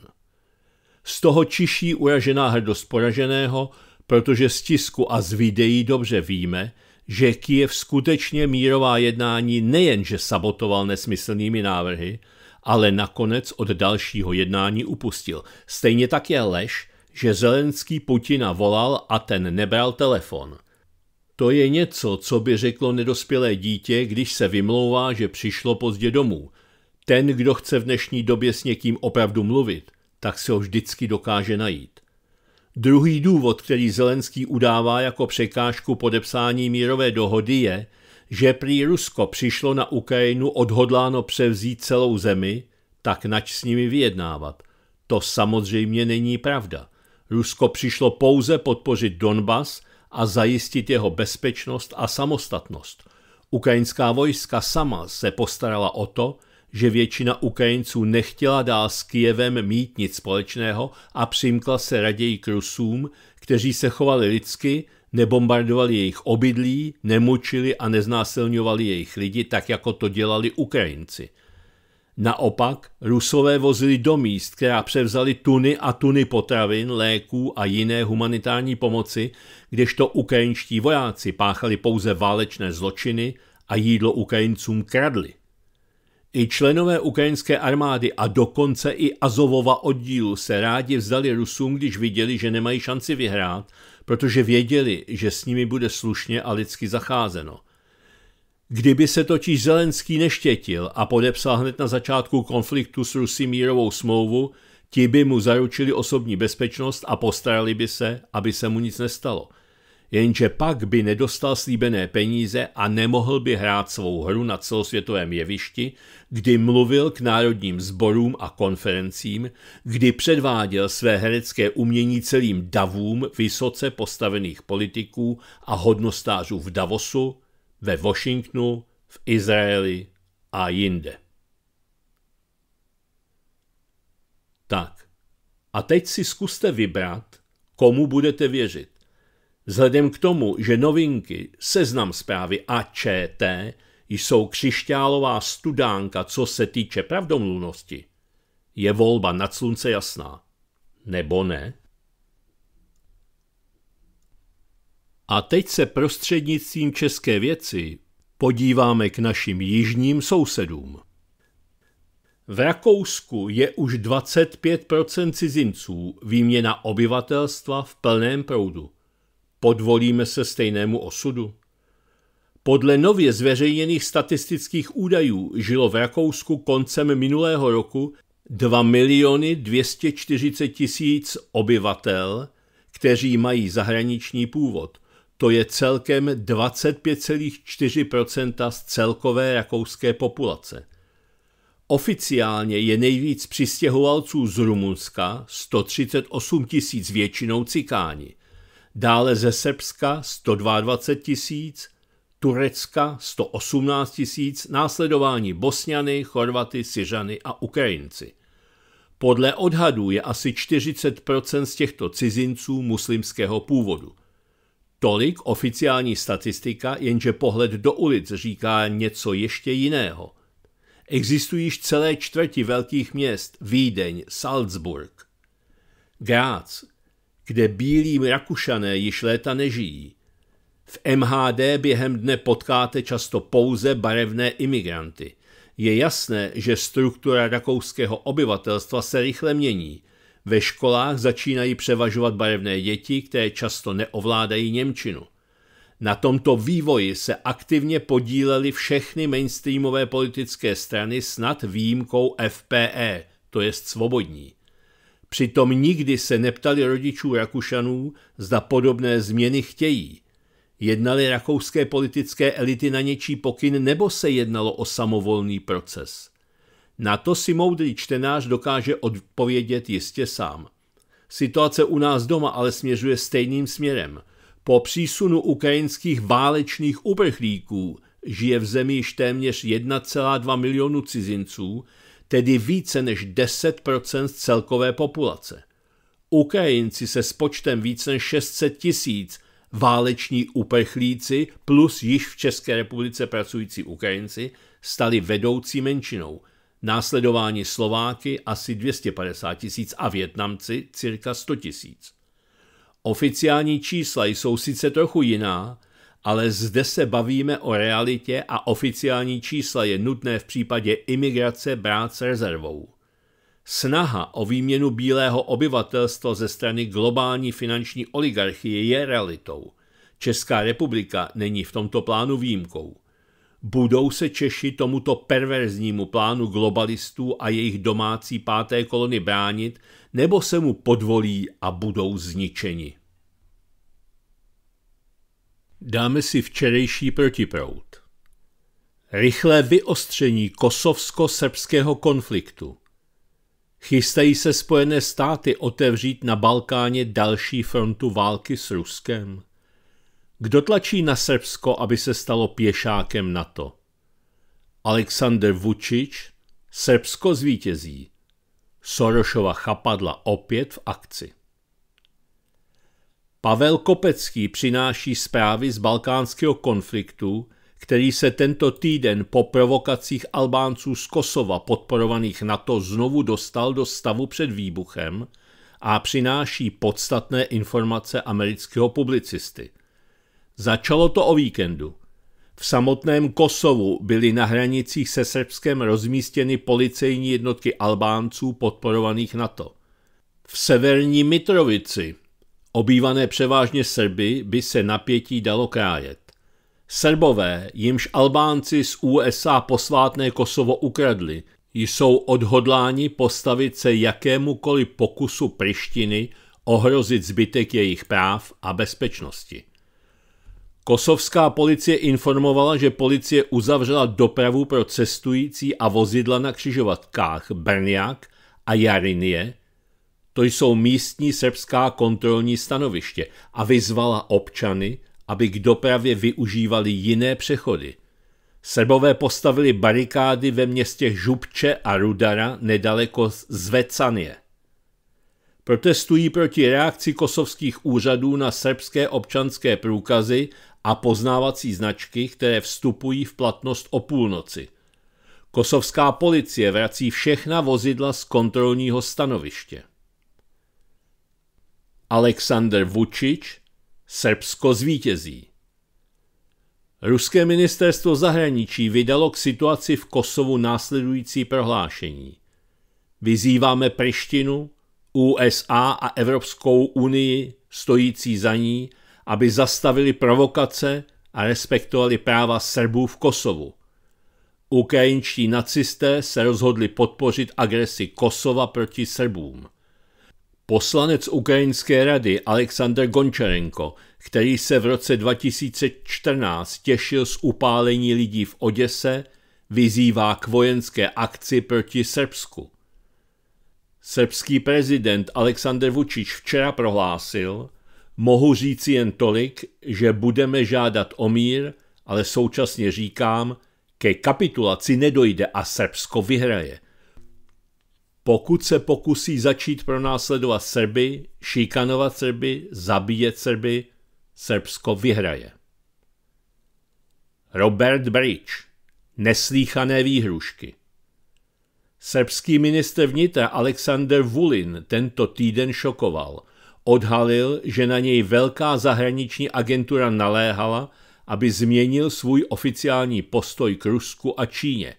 [SPEAKER 1] Z toho čiší uražená hrdost poraženého, protože z tisku a z videí dobře víme, že Kiev skutečně mírová jednání nejenže sabotoval nesmyslnými návrhy, ale nakonec od dalšího jednání upustil. Stejně tak je lež, že Zelenský Putina volal a ten nebral telefon. To je něco, co by řeklo nedospělé dítě, když se vymlouvá, že přišlo pozdě domů. Ten, kdo chce v dnešní době s někým opravdu mluvit, tak se ho vždycky dokáže najít. Druhý důvod, který Zelenský udává jako překážku podepsání mírové dohody, je, že prý Rusko přišlo na Ukrajinu odhodláno převzít celou zemi, tak nač s nimi vyjednávat. To samozřejmě není pravda. Rusko přišlo pouze podpořit Donbas a zajistit jeho bezpečnost a samostatnost. Ukrajinská vojska sama se postarala o to, že většina Ukrajinců nechtěla dál s Kijevem mít nic společného a přimkla se raději k Rusům, kteří se chovali lidsky, nebombardovali jejich obydlí, nemučili a neznásilňovali jejich lidi, tak jako to dělali Ukrajinci. Naopak, Rusové vozili do míst, která převzali tuny a tuny potravin, léků a jiné humanitární pomoci, kdežto ukrajinští vojáci páchali pouze válečné zločiny a jídlo Ukrajincům kradli. I členové ukrajinské armády a dokonce i Azovova oddílu se rádi vzdali Rusům, když viděli, že nemají šanci vyhrát, protože věděli, že s nimi bude slušně a lidsky zacházeno. Kdyby se totiž Zelenský neštětil a podepsal hned na začátku konfliktu s Rusy mírovou smlouvu, ti by mu zaručili osobní bezpečnost a postarali by se, aby se mu nic nestalo jenže pak by nedostal slíbené peníze a nemohl by hrát svou hru na celosvětovém jevišti, kdy mluvil k národním sborům a konferencím, kdy předváděl své herecké umění celým davům vysoce postavených politiků a hodnostářů v Davosu, ve Washingtonu, v Izraeli a jinde. Tak, a teď si zkuste vybrat, komu budete věřit. Vzhledem k tomu, že novinky Seznam zprávy a ČT jsou křišťálová studánka, co se týče pravdomluvnosti, je volba nad slunce jasná. Nebo ne? A teď se prostřednictvím české věci podíváme k našim jižním sousedům. V Rakousku je už 25 cizinců, výměna obyvatelstva v plném proudu. Podvolíme se stejnému osudu? Podle nově zveřejněných statistických údajů žilo v Rakousku koncem minulého roku 2 miliony 240 tisíc obyvatel, kteří mají zahraniční původ. To je celkem 25,4 z celkové rakouské populace. Oficiálně je nejvíc přistěhovalců z Rumunska, 138 tisíc většinou cikáni dále ze Srbska 122 tisíc, Turecka 118 tisíc, následování Bosňany, Chorvaty, Syřany a Ukrajinci. Podle odhadů je asi 40% z těchto cizinců muslimského původu. Tolik oficiální statistika, jenže pohled do ulic říká něco ještě jiného. Existují již celé čtvrti velkých měst Vídeň, Salzburg, Grác, kde bílí Rakušané již léta nežijí. V MHD během dne potkáte často pouze barevné imigranty. Je jasné, že struktura rakouského obyvatelstva se rychle mění. Ve školách začínají převažovat barevné děti, které často neovládají Němčinu. Na tomto vývoji se aktivně podílely všechny mainstreamové politické strany snad výjimkou FPE, to jest svobodní. Přitom nikdy se neptali rodičů Rakušanů, zda podobné změny chtějí. Jednali rakouské politické elity na něčí pokyn nebo se jednalo o samovolný proces? Na to si moudrý čtenář dokáže odpovědět jistě sám. Situace u nás doma ale směřuje stejným směrem. Po přísunu ukrajinských válečných uprchlíků žije v zemi již téměř 1,2 milionu cizinců, tedy více než 10% z celkové populace. Ukrajinci se s počtem více než 600 tisíc váleční uprchlíci plus již v České republice pracující Ukrajinci stali vedoucí menšinou, následování Slováky asi 250 tisíc a Větnamci cirka 100 tisíc. Oficiální čísla jsou sice trochu jiná, ale zde se bavíme o realitě a oficiální čísla je nutné v případě imigrace brát s rezervou. Snaha o výměnu bílého obyvatelstva ze strany globální finanční oligarchie je realitou. Česká republika není v tomto plánu výjimkou. Budou se Češi tomuto perverznímu plánu globalistů a jejich domácí páté kolony bránit, nebo se mu podvolí a budou zničeni? Dáme si včerejší protiprout. Rychlé vyostření kosovsko-srbského konfliktu. Chystají se Spojené státy otevřít na Balkáně další frontu války s Ruskem? Kdo tlačí na Srbsko, aby se stalo pěšákem NATO? Aleksandr Vučič, Srbsko zvítězí. Sorošova chapadla opět v akci. Pavel Kopecký přináší zprávy z balkánského konfliktu, který se tento týden po provokacích Albánců z Kosova podporovaných NATO znovu dostal do stavu před výbuchem a přináší podstatné informace amerického publicisty. Začalo to o víkendu. V samotném Kosovu byly na hranicích se Srbskem rozmístěny policejní jednotky Albánců podporovaných NATO. V severní Mitrovici obývané převážně Srby, by se napětí dalo krájet. Srbové, jimž Albánci z USA posvátné Kosovo ukradli, jsou odhodláni postavit se jakémukoli pokusu Prištiny ohrozit zbytek jejich práv a bezpečnosti. Kosovská policie informovala, že policie uzavřela dopravu pro cestující a vozidla na křižovatkách Brňák a Jarinie, to jsou místní srbská kontrolní stanoviště, a vyzvala občany, aby k dopravě využívali jiné přechody. Srbové postavili barikády ve městě Župče a Rudara nedaleko z Vecanie. Protestují proti reakci kosovských úřadů na srbské občanské průkazy a poznávací značky, které vstupují v platnost o půlnoci. Kosovská policie vrací všechna vozidla z kontrolního stanoviště. Aleksandr Vučič, Srbsko zvítězí. Ruské ministerstvo zahraničí vydalo k situaci v Kosovu následující prohlášení. Vyzýváme Prištinu, USA a Evropskou unii stojící za ní, aby zastavili provokace a respektovali práva Srbů v Kosovu. Ukrajinští nacisté se rozhodli podpořit agresi Kosova proti Srbům. Poslanec Ukrajinské rady Aleksandr Gončarenko, který se v roce 2014 těšil z upálení lidí v Oděse, vyzývá k vojenské akci proti Srbsku. Srbský prezident Aleksandr Vučič včera prohlásil, mohu říci jen tolik, že budeme žádat o mír, ale současně říkám, ke kapitulaci nedojde a Srbsko vyhraje – pokud se pokusí začít pronásledovat Srby, šikanovat Srby, zabíjet Srby, Srbsko vyhraje. Robert Bridge. Neslíchané výhrušky. Srbský minister vnitra Aleksandr Vulin tento týden šokoval. Odhalil, že na něj velká zahraniční agentura naléhala, aby změnil svůj oficiální postoj k Rusku a Číně.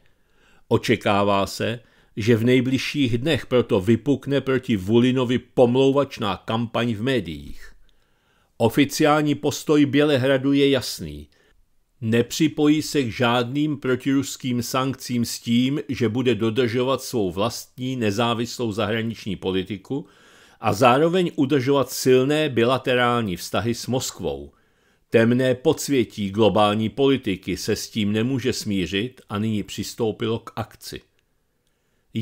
[SPEAKER 1] Očekává se, že v nejbližších dnech proto vypukne proti Vulinovi pomlouvačná kampaň v médiích. Oficiální postoj Bělehradu je jasný. Nepřipojí se k žádným protiruským sankcím s tím, že bude dodržovat svou vlastní nezávislou zahraniční politiku a zároveň udržovat silné bilaterální vztahy s Moskvou. Temné podsvětí globální politiky se s tím nemůže smířit a nyní přistoupilo k akci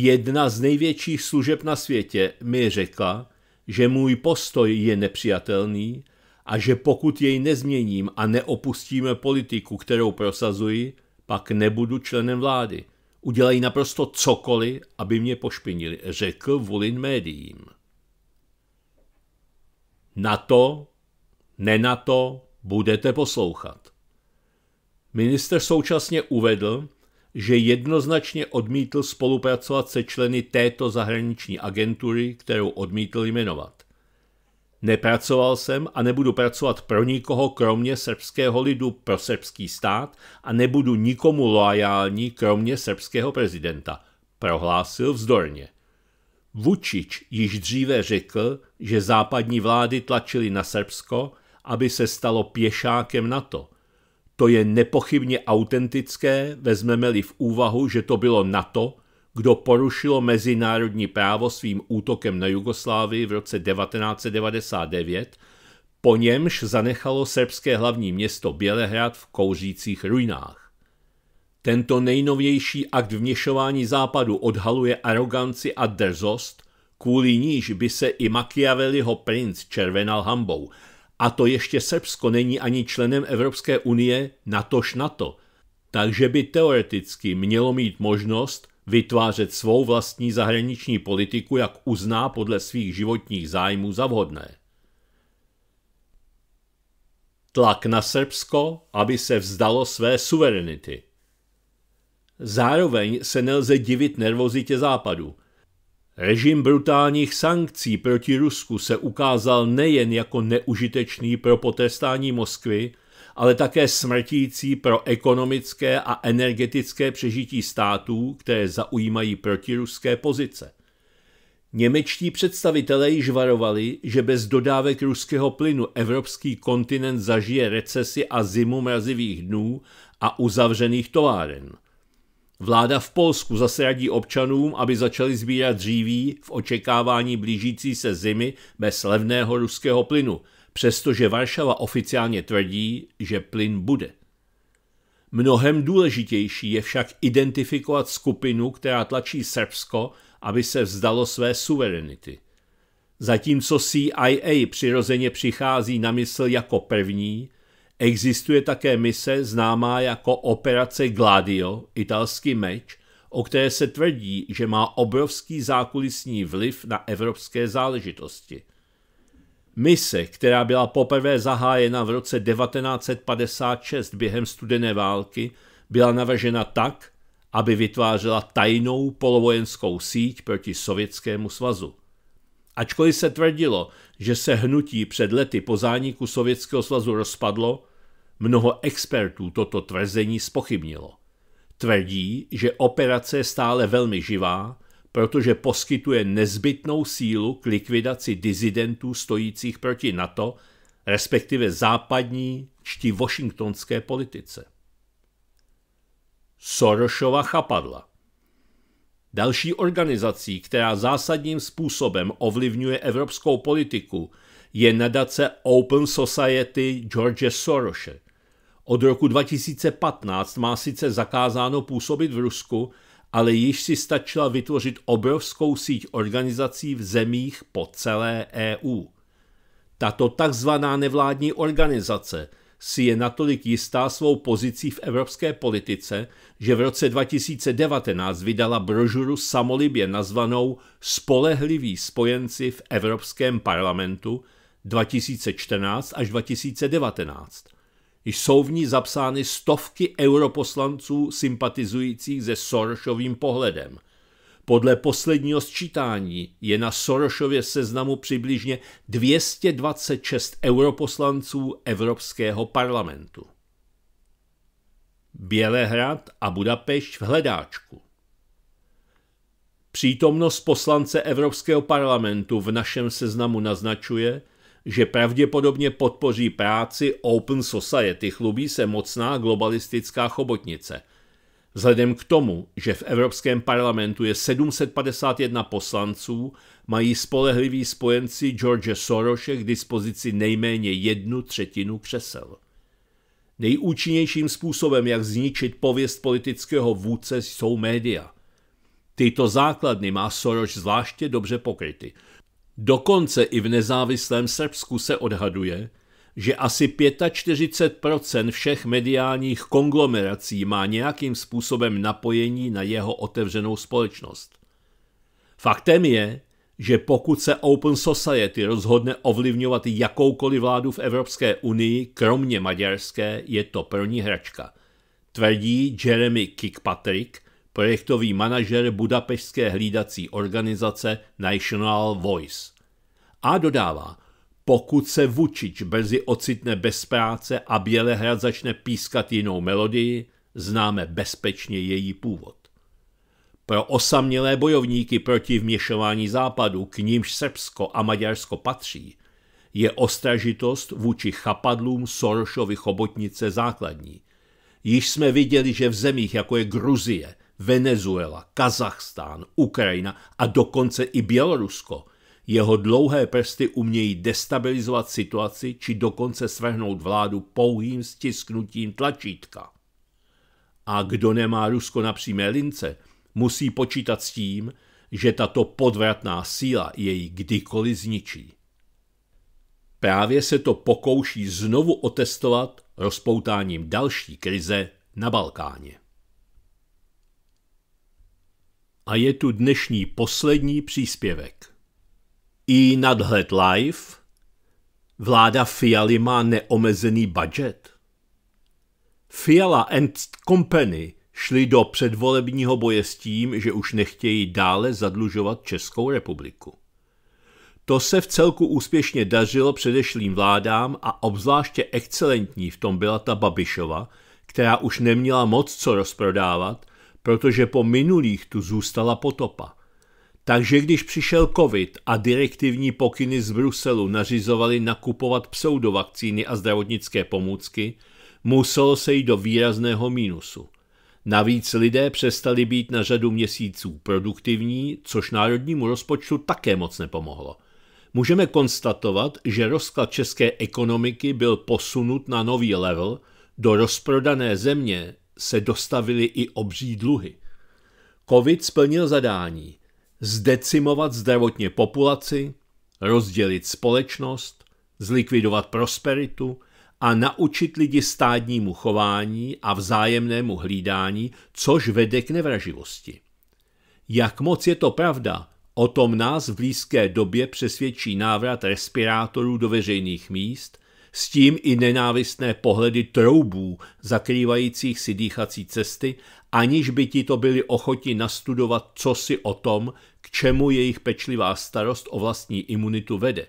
[SPEAKER 1] jedna z největších služeb na světě, mi řekla, že můj postoj je nepřijatelný a že pokud jej nezměním a neopustíme politiku, kterou prosazuji, pak nebudu členem vlády. Udělají naprosto cokoliv, aby mě pošpinili, řekl Vulin médiím. Na to, ne na to, budete poslouchat. Minister současně uvedl, že jednoznačně odmítl spolupracovat se členy této zahraniční agentury, kterou odmítl jmenovat. Nepracoval jsem a nebudu pracovat pro nikoho kromě srbského lidu pro srbský stát a nebudu nikomu loajální kromě srbského prezidenta, prohlásil vzdorně. Vučič již dříve řekl, že západní vlády tlačily na Srbsko, aby se stalo pěšákem NATO – to je nepochybně autentické, vezmeme-li v úvahu, že to bylo NATO, kdo porušilo mezinárodní právo svým útokem na Jugoslávii v roce 1999, po němž zanechalo srbské hlavní město Bělehrad v kouřících ruinách. Tento nejnovější akt vněšování západu odhaluje aroganci a drzost, kvůli níž by se i Machiavelliho princ červenal hambou – a to ještě Srbsko není ani členem Evropské unie, natož NATO. Takže by teoreticky mělo mít možnost vytvářet svou vlastní zahraniční politiku, jak uzná podle svých životních zájmů za vhodné. Tlak na Srbsko, aby se vzdalo své suverenity. Zároveň se nelze divit nervozitě Západu – Režim brutálních sankcí proti Rusku se ukázal nejen jako neužitečný pro potestání Moskvy, ale také smrtící pro ekonomické a energetické přežití států, které zaujímají protiruské pozice. Němečtí představitelé již varovali, že bez dodávek ruského plynu evropský kontinent zažije recesi a zimu mrazivých dnů a uzavřených továren – Vláda v Polsku zase radí občanům, aby začali sbírat dříví v očekávání blížící se zimy bez levného ruského plynu, přestože Varšava oficiálně tvrdí, že plyn bude. Mnohem důležitější je však identifikovat skupinu, která tlačí Srbsko, aby se vzdalo své suverenity. Zatímco CIA přirozeně přichází na mysl jako první, Existuje také mise známá jako Operace Gladio, italský meč, o které se tvrdí, že má obrovský zákulisní vliv na evropské záležitosti. Mise, která byla poprvé zahájena v roce 1956 během studené války, byla navržena tak, aby vytvářela tajnou polovojenskou síť proti Sovětskému svazu. Ačkoliv se tvrdilo, že se hnutí před lety po zániku Sovětského svazu rozpadlo, Mnoho expertů toto tvrzení spochybnilo. Tvrdí, že operace je stále velmi živá, protože poskytuje nezbytnou sílu k likvidaci dizidentů stojících proti NATO, respektive západní čti washingtonské politice. Sorošova chapadla Další organizací, která zásadním způsobem ovlivňuje evropskou politiku, je nadace Open Society George Soros. Od roku 2015 má sice zakázáno působit v Rusku, ale již si stačila vytvořit obrovskou síť organizací v zemích po celé EU. Tato takzvaná nevládní organizace si je natolik jistá svou pozicí v evropské politice, že v roce 2019 vydala brožuru samolibě nazvanou Spolehliví spojenci v Evropském parlamentu 2014 až 2019 – jsou v ní zapsány stovky europoslanců sympatizujících se Sorosovým pohledem. Podle posledního sčítání je na Sorošově seznamu přibližně 226 europoslanců Evropského parlamentu. Bělehrad a Budapešť v hledáčku. Přítomnost poslance Evropského parlamentu v našem seznamu naznačuje, že pravděpodobně podpoří práci Open Society, chlubí se mocná globalistická chobotnice. Vzhledem k tomu, že v Evropském parlamentu je 751 poslanců, mají spolehliví spojenci George Sorose k dispozici nejméně jednu třetinu křesel. Nejúčinnějším způsobem, jak zničit pověst politického vůdce, jsou média. Tyto základny má Soros zvláště dobře pokryty – Dokonce i v nezávislém Srbsku se odhaduje, že asi 45 všech mediálních konglomerací má nějakým způsobem napojení na jeho otevřenou společnost. Faktem je, že pokud se Open Society rozhodne ovlivňovat jakoukoliv vládu v Evropské unii, kromě maďarské, je to první hračka, tvrdí Jeremy Kickpatrick, projektový manažer budapešské hlídací organizace National Voice. A dodává, pokud se Vučič brzy ocitne bez práce a Bělehrad začne pískat jinou melodii, známe bezpečně její původ. Pro osamělé bojovníky proti vměšování západu, k nímž Srbsko a Maďarsko patří, je ostražitost vůči chapadlům Sorošovy chobotnice základní. Již jsme viděli, že v zemích jako je Gruzie – Venezuela, Kazachstán, Ukrajina a dokonce i Bělorusko. Jeho dlouhé prsty umějí destabilizovat situaci či dokonce svrhnout vládu pouhým stisknutím tlačítka. A kdo nemá Rusko na přímé lince, musí počítat s tím, že tato podvratná síla jej kdykoliv zničí. Právě se to pokouší znovu otestovat rozpoutáním další krize na Balkáně a je tu dnešní poslední příspěvek. I nadhled live. Vláda Fialy má neomezený budget. Fiala and Company šli do předvolebního boje s tím, že už nechtějí dále zadlužovat Českou republiku. To se v celku úspěšně dařilo předešlým vládám a obzvláště excelentní v tom byla ta Babišova, která už neměla moc co rozprodávat – protože po minulých tu zůstala potopa. Takže když přišel covid a direktivní pokyny z Bruselu nařizovaly nakupovat pseudovakcíny a zdravotnické pomůcky, muselo se jít do výrazného mínusu. Navíc lidé přestali být na řadu měsíců produktivní, což národnímu rozpočtu také moc nepomohlo. Můžeme konstatovat, že rozklad české ekonomiky byl posunut na nový level do rozprodané země se dostavily i obří dluhy. Covid splnil zadání zdecimovat zdravotně populaci, rozdělit společnost, zlikvidovat prosperitu a naučit lidi stádnímu chování a vzájemnému hlídání, což vede k nevraživosti. Jak moc je to pravda, o tom nás v blízké době přesvědčí návrat respirátorů do veřejných míst – s tím i nenávistné pohledy troubů zakrývajících si dýchací cesty, aniž by ti to byli ochotni nastudovat, co si o tom, k čemu jejich pečlivá starost o vlastní imunitu vede.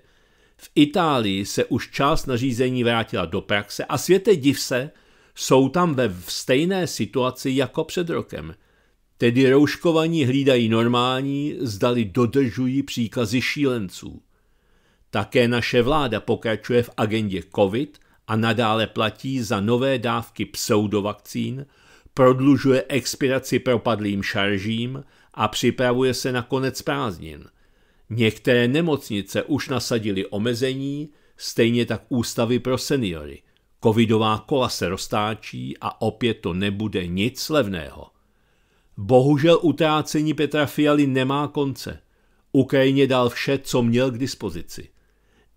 [SPEAKER 1] V Itálii se už část nařízení vrátila do praxe a světe div se, jsou tam ve stejné situaci jako před rokem. Tedy rouškovaní hlídají normální, zdali dodržují příkazy šílenců. Také naše vláda pokračuje v agendě COVID a nadále platí za nové dávky pseudovakcín, prodlužuje expiraci propadlým šaržím a připravuje se na konec prázdnin. Některé nemocnice už nasadily omezení, stejně tak ústavy pro seniory. Covidová kola se roztáčí a opět to nebude nic levného. Bohužel utrácení Petra Fialy nemá konce. Ukrajině dal vše, co měl k dispozici.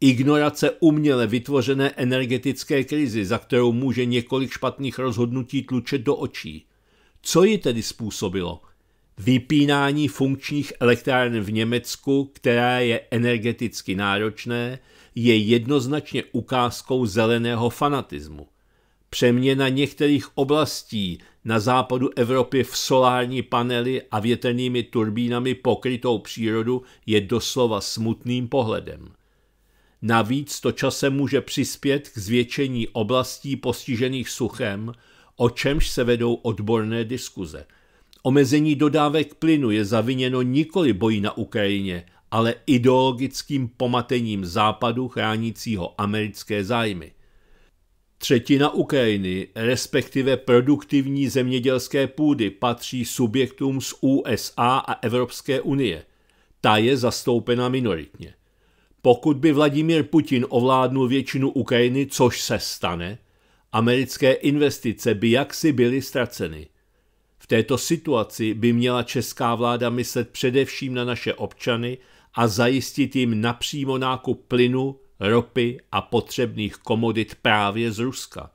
[SPEAKER 1] Ignorace uměle vytvořené energetické krizi, za kterou může několik špatných rozhodnutí tlučet do očí. Co ji tedy způsobilo? Vypínání funkčních elektráren v Německu, která je energeticky náročné, je jednoznačně ukázkou zeleného fanatismu. Přeměna některých oblastí na západu Evropy v solární panely a větrnými turbínami pokrytou přírodu je doslova smutným pohledem. Navíc to časem může přispět k zvětšení oblastí postižených suchem, o čemž se vedou odborné diskuze. Omezení dodávek plynu je zaviněno nikoli boji na Ukrajině, ale ideologickým pomatením západu chránícího americké zájmy. Třetina Ukrajiny, respektive produktivní zemědělské půdy, patří subjektům z USA a Evropské unie. Ta je zastoupena minoritně. Pokud by Vladimír Putin ovládnul většinu Ukrajiny, což se stane, americké investice by jaksi byly ztraceny. V této situaci by měla česká vláda myslet především na naše občany a zajistit jim napřímo nákup plynu, ropy a potřebných komodit právě z Ruska.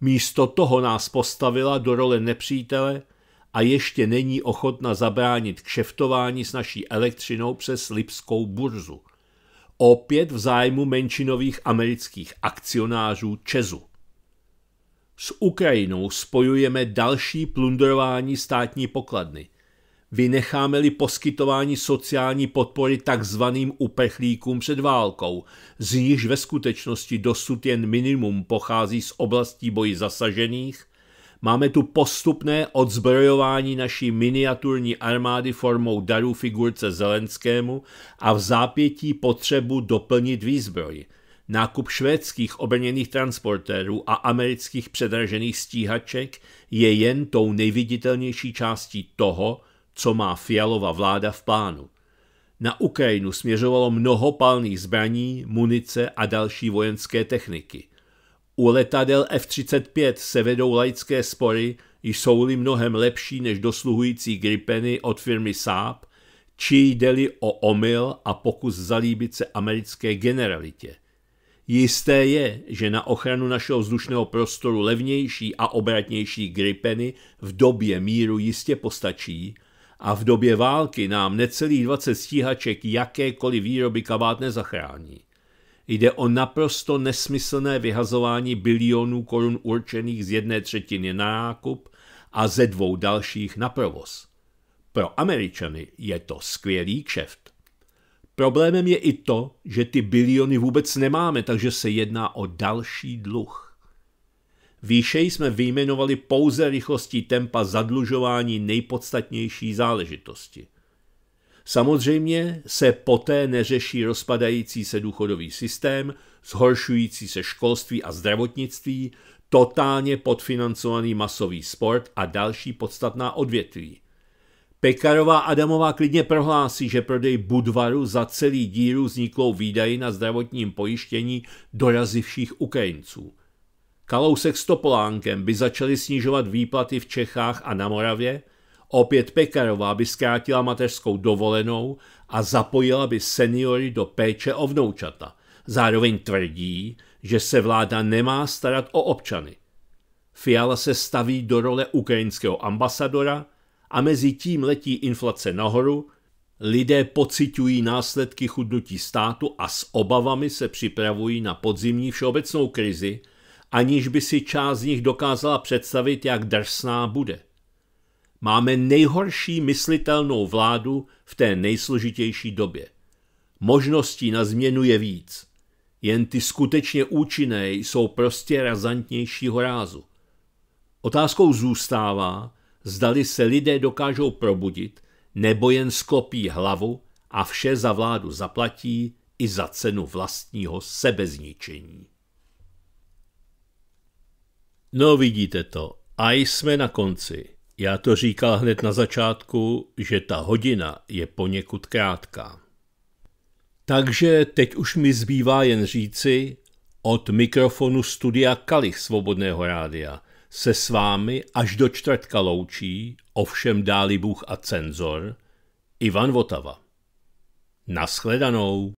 [SPEAKER 1] Místo toho nás postavila do role nepřítele a ještě není ochotna zabránit kšeftování s naší elektřinou přes Lipskou burzu opět v zájmu menšinových amerických akcionářů Čezu. S Ukrajinou spojujeme další plundrování státní pokladny. Vynecháme-li poskytování sociální podpory takzvaným uprchlíkům před válkou, z níž ve skutečnosti dosud jen minimum pochází z oblastí boji zasažených, Máme tu postupné odzbrojování naší miniaturní armády formou darů figurce Zelenskému a v zápětí potřebu doplnit výzbroj. Nákup švédských obrněných transportérů a amerických předražených stíhaček je jen tou nejviditelnější částí toho, co má fialová vláda v plánu. Na Ukrajinu směřovalo mnoho palných zbraní, munice a další vojenské techniky. U letadel F-35 se vedou laické spory, jsou-li mnohem lepší než dosluhující Gripeny od firmy Saab, či jde-li o omyl a pokus zalíbit se americké generalitě. Jisté je, že na ochranu našeho vzdušného prostoru levnější a obratnější Gripeny v době míru jistě postačí a v době války nám necelých 20 stíhaček jakékoliv výroby kabát nezachrání. Jde o naprosto nesmyslné vyhazování bilionů korun určených z jedné třetiny na nákup a ze dvou dalších na provoz. Pro Američany je to skvělý kšeft. Problémem je i to, že ty biliony vůbec nemáme, takže se jedná o další dluh. Výše jsme vyjmenovali pouze rychlostí tempa zadlužování nejpodstatnější záležitosti. Samozřejmě se poté neřeší rozpadající se důchodový systém, zhoršující se školství a zdravotnictví, totálně podfinancovaný masový sport a další podstatná odvětví. Pekarová Adamová klidně prohlásí, že prodej Budvaru za celý díru vzniklou výdaji na zdravotním pojištění dorazivších Ukrajinců. Kalousek s Topolánkem by začali snižovat výplaty v Čechách a na Moravě, Opět Pekarová by zkrátila mateřskou dovolenou a zapojila by seniory do péče o vnoučata. Zároveň tvrdí, že se vláda nemá starat o občany. Fiala se staví do role ukrajinského ambasadora a mezi tím letí inflace nahoru, lidé pocitují následky chudnutí státu a s obavami se připravují na podzimní všeobecnou krizi, aniž by si část z nich dokázala představit, jak drsná bude. Máme nejhorší myslitelnou vládu v té nejsložitější době. Možností na změnu je víc. Jen ty skutečně účinné jsou prostě razantnějšího rázu. Otázkou zůstává, zdali se lidé dokážou probudit, nebo jen sklopí hlavu a vše za vládu zaplatí i za cenu vlastního sebezničení. No vidíte to, a jsme na konci. Já to říkal hned na začátku, že ta hodina je poněkud krátká. Takže teď už mi zbývá jen říci od mikrofonu studia Kalich Svobodného rádia se s vámi až do čtvrtka loučí, ovšem dáli Bůh a cenzor, Ivan Votava. Naschledanou.